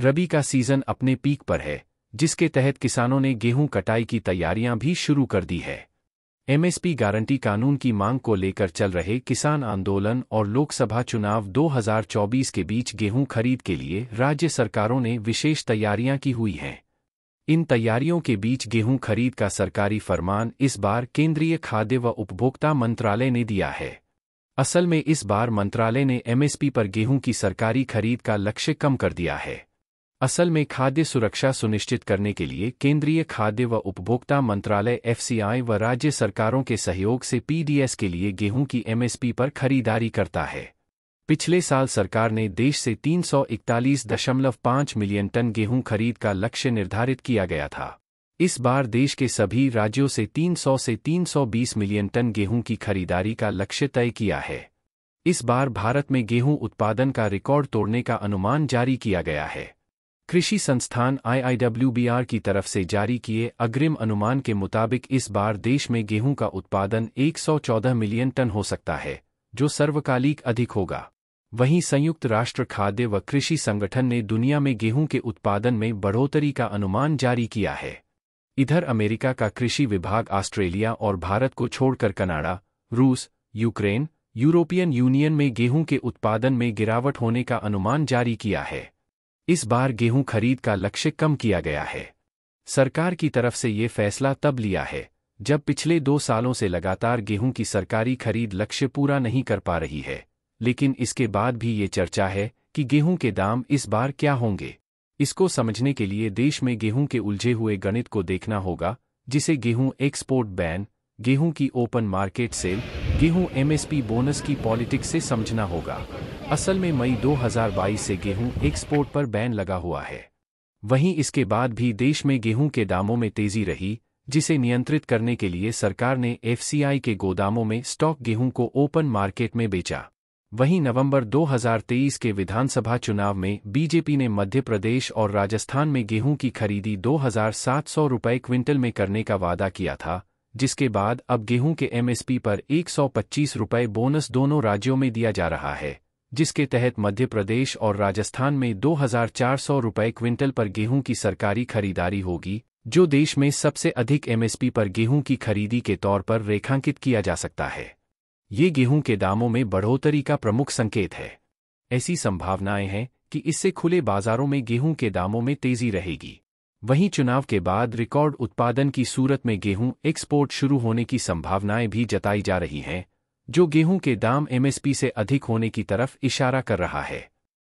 रबी का सीजन अपने पीक पर है जिसके तहत किसानों ने गेहूं कटाई की तैयारियां भी शुरू कर दी है एमएसपी गारंटी कानून की मांग को लेकर चल रहे किसान आंदोलन और लोकसभा चुनाव 2024 के बीच गेहूं खरीद के लिए राज्य सरकारों ने विशेष तैयारियां की हुई हैं इन तैयारियों के बीच गेहूं खरीद का सरकारी फरमान इस बार केंद्रीय खाद्य व उपभोक्ता मंत्रालय ने दिया है असल में इस बार मंत्रालय ने एमएसपी पर गेहूं की सरकारी खरीद का लक्ष्य कम कर दिया है असल में खाद्य सुरक्षा सुनिश्चित करने के लिए केंद्रीय खाद्य व उपभोक्ता मंत्रालय एफसीआई व राज्य सरकारों के सहयोग से पीडीएस के लिए गेहूं की एमएसपी पर खरीदारी करता है पिछले साल सरकार ने देश से 341.5 मिलियन टन गेहूं खरीद का लक्ष्य निर्धारित किया गया था इस बार देश के सभी राज्यों से 300 से 320 मिलियन टन गेहूं की खरीदारी का लक्ष्य तय किया है इस बार भारत में गेहूं उत्पादन का रिकॉर्ड तोड़ने का अनुमान जारी किया गया है कृषि संस्थान आईआईडब्ल्यूबीआर की तरफ से जारी किए अग्रिम अनुमान के मुताबिक इस बार देश में गेहूं का उत्पादन 114 मिलियन टन हो सकता है जो सर्वकालिक अधिक होगा वहीं संयुक्त राष्ट्र खाद्य व कृषि संगठन ने दुनिया में गेहूं के उत्पादन में बढ़ोतरी का अनुमान जारी किया है इधर अमेरिका का कृषि विभाग ऑस्ट्रेलिया और भारत को छोड़कर कनाडा रूस यूक्रेन यूरोपियन यूनियन में गेहूं के उत्पादन में गिरावट होने का अनुमान जारी किया है इस बार गेहूं खरीद का लक्ष्य कम किया गया है सरकार की तरफ से ये फैसला तब लिया है जब पिछले दो सालों से लगातार गेहूं की सरकारी खरीद लक्ष्य पूरा नहीं कर पा रही है लेकिन इसके बाद भी ये चर्चा है कि गेहूं के दाम इस बार क्या होंगे इसको समझने के लिए देश में गेहूं के उलझे हुए गणित को देखना होगा जिसे गेहूं एक्सपोर्ट बैन गेहूं की ओपन मार्केट सेल गेहूं एमएसपी बोनस की पॉलिटिक्स से समझना होगा असल में मई 2022 से गेहूं एक्सपोर्ट पर बैन लगा हुआ है वहीं इसके बाद भी देश में गेहूं के दामों में तेजी रही जिसे नियंत्रित करने के लिए सरकार ने एफसीआई के गोदामों में स्टॉक गेहूं को ओपन मार्केट में बेचा वहीं नवंबर 2023 के विधानसभा चुनाव में बीजेपी ने मध्य प्रदेश और राजस्थान में गेहूं की खरीदी 2,700 रुपये क्विंटल में करने का वादा किया था जिसके बाद अब गेहूं के एमएसपी पर 125 रुपये बोनस दोनों राज्यों में दिया जा रहा है जिसके तहत मध्य प्रदेश और राजस्थान में दो हजार चार सौ रुपये क्विंटल पर गेहूं की सरकारी खरीदारी होगी जो देश में सबसे अधिक एमएसपी पर गेहूं की खरीदी के तौर पर रेखांकित किया जा सकता है ये गेहूं के दामों में बढ़ोतरी का प्रमुख संकेत है ऐसी संभावनाएं हैं कि इससे खुले बाजारों में गेहूं के दामों में तेजी रहेगी वहीं चुनाव के बाद रिकॉर्ड उत्पादन की सूरत में गेहूं एक्सपोर्ट शुरू होने की संभावनाएं भी जताई जा रही हैं जो गेहूं के दाम एमएसपी से अधिक होने की तरफ इशारा कर रहा है